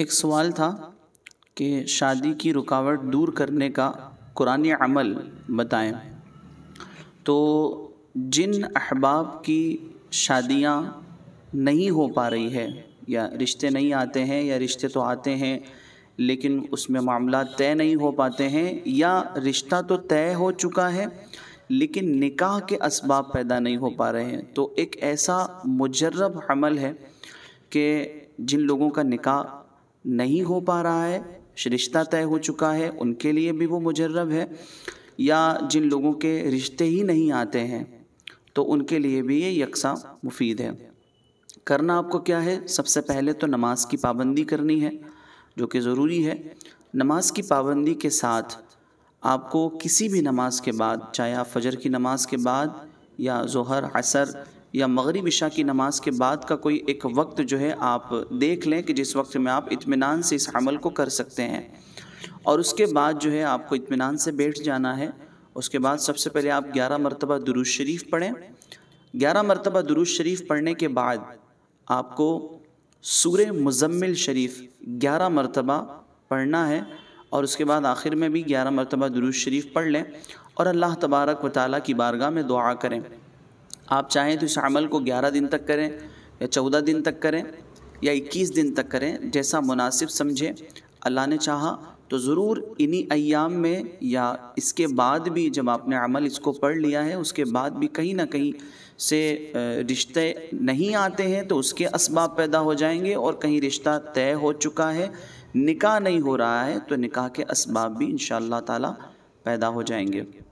एक सवाल था कि शादी की रुकावट दूर करने का कुरान अमल बताएं तो जिन अहबाब की शादियाँ नहीं हो पा रही है या रिश्ते नहीं आते हैं या रिश्ते तो आते हैं लेकिन उसमें मामला तय नहीं हो पाते हैं या रिश्ता तो तय हो चुका है लेकिन निकाह के असबाब पैदा नहीं हो पा रहे हैं तो एक ऐसा मुजरब अमल है कि जिन लोगों का निकाह नहीं हो पा रहा है रिश्ता तय हो चुका है उनके लिए भी वो मुजर्रब है या जिन लोगों के रिश्ते ही नहीं आते हैं तो उनके लिए भी ये यकसा मुफीद है करना आपको क्या है सबसे पहले तो नमाज की पाबंदी करनी है जो कि ज़रूरी है नमाज की पाबंदी के साथ आपको किसी भी नमाज के बाद चाहे आप फजर की नमाज के बाद या जहर असर या मगरब इशा की नमाज के बाद का कोई एक वक्त जो है आप देख लें कि जिस वक्त में आप इतमान से इस अमल को कर सकते हैं और उसके बाद जो है आपको इतमान से बैठ जाना है उसके बाद सबसे पहले आप ग्यारह मरतबा दुरुज शरीफ पढ़ें ग्यारह मरतबा दुरुज शरीफ पढ़ने के बाद आपको सूर मुजम्मिल शरीफ ग्यारह मरतबा पढ़ना है और उसके बाद आखिर में भी ग्यारह मरतबा दुरुज शरीफ पढ़ लें और अल्लाह तबारक व ताली की बारगाह में दुआ करें आप चाहें तो इस अमल को ग्यारह दिन तक करें या चौदह दिन तक करें या इक्कीस दिन तक करें जैसा मुनासिब समझें अल्लाह ने चाहा तो ज़रूर इन्हीं अयाम में या इसके बाद भी जब आपने अमल इसको पढ़ लिया है उसके बाद भी कहीं ना कहीं से रिश्ते नहीं आते हैं तो उसके इसबाब पैदा हो जाएंगे और कहीं रिश्ता तय हो चुका है निकाह नहीं हो रहा है तो निकाह के इसबाब भी इन शाह तैदा हो जाएंगे